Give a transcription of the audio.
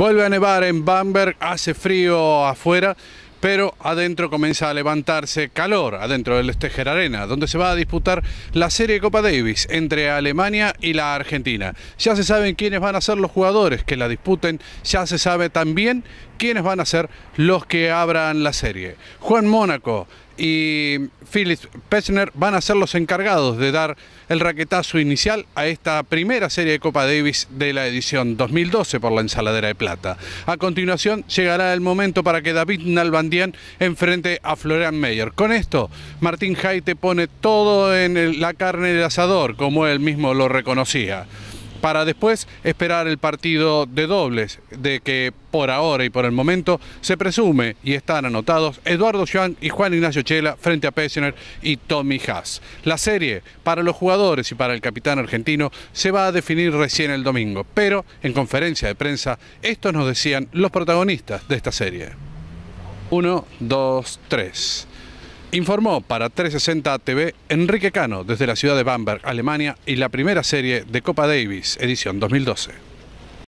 Vuelve a nevar en Bamberg, hace frío afuera, pero adentro comienza a levantarse calor, adentro del Steger Arena, donde se va a disputar la Serie Copa Davis entre Alemania y la Argentina. Ya se saben quiénes van a ser los jugadores que la disputen, ya se sabe también quiénes van a ser los que abran la serie. Juan Mónaco y Philip Pessner van a ser los encargados de dar el raquetazo inicial a esta primera serie de Copa Davis de la edición 2012 por la ensaladera de plata. A continuación llegará el momento para que David Nalbandian enfrente a Florian Meyer. Con esto, Martín Jaite pone todo en la carne del asador, como él mismo lo reconocía para después esperar el partido de dobles, de que por ahora y por el momento se presume y están anotados Eduardo Joan y Juan Ignacio Chela frente a Pessener y Tommy Haas. La serie para los jugadores y para el capitán argentino se va a definir recién el domingo, pero en conferencia de prensa estos nos decían los protagonistas de esta serie. 1, 2, 3. Informó para 360 TV Enrique Cano desde la ciudad de Bamberg, Alemania, y la primera serie de Copa Davis, edición 2012.